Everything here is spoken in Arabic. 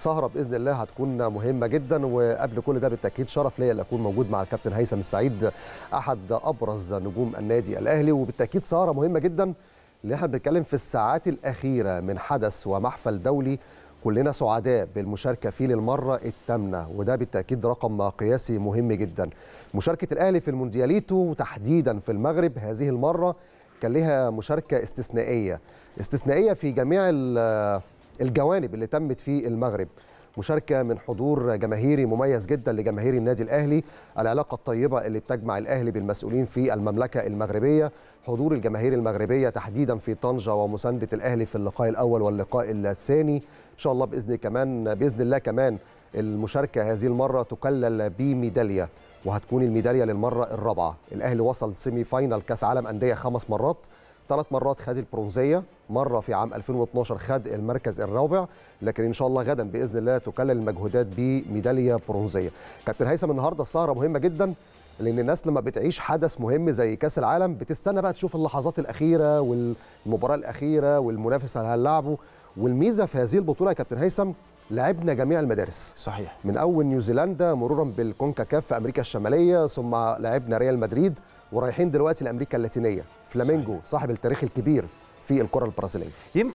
سهره باذن الله هتكون مهمه جدا وقبل كل ده بالتاكيد شرف ليا ان اكون موجود مع الكابتن هيثم السعيد احد ابرز نجوم النادي الاهلي وبالتاكيد سهره مهمه جدا اللي احنا بنتكلم في الساعات الاخيره من حدث ومحفل دولي كلنا سعداء بالمشاركه فيه للمره الثامنه وده بالتاكيد رقم قياسي مهم جدا مشاركه الاهلي في الموندياليتو وتحديدا في المغرب هذه المره كان لها مشاركه استثنائيه استثنائيه في جميع الجوانب اللي تمت في المغرب مشاركه من حضور جماهيري مميز جدا لجماهير النادي الاهلي العلاقه الطيبه اللي بتجمع الاهلي بالمسؤولين في المملكه المغربيه حضور الجماهير المغربيه تحديدا في طنجه ومسانده الاهلي في اللقاء الاول واللقاء الثاني ان شاء الله باذن كمان باذن الله كمان المشاركه هذه المره تكلل بميداليه وهتكون الميداليه للمره الرابعه الاهلي وصل سيمي فاينال كاس عالم انديه خمس مرات ثلاث مرات خد البرونزيه مره في عام 2012 خد المركز الرابع لكن ان شاء الله غدا باذن الله تكلل المجهودات بميداليه برونزيه كابتن هيثم النهارده السهره مهمه جدا لان الناس لما بتعيش حدث مهم زي كاس العالم بتستنى بقى تشوف اللحظات الاخيره والمباراه الاخيره والمنافس اللي هنلعبه والميزه في هذه البطوله يا كابتن هيثم لعبنا جميع المدارس صحيح من اول نيوزيلندا مرورا بالكونكاكاف في امريكا الشماليه ثم لعبنا ريال مدريد ورايحين دلوقتي لامريكا اللاتينيه فلامينجو صاحب التاريخ الكبير في الكره البرازيليه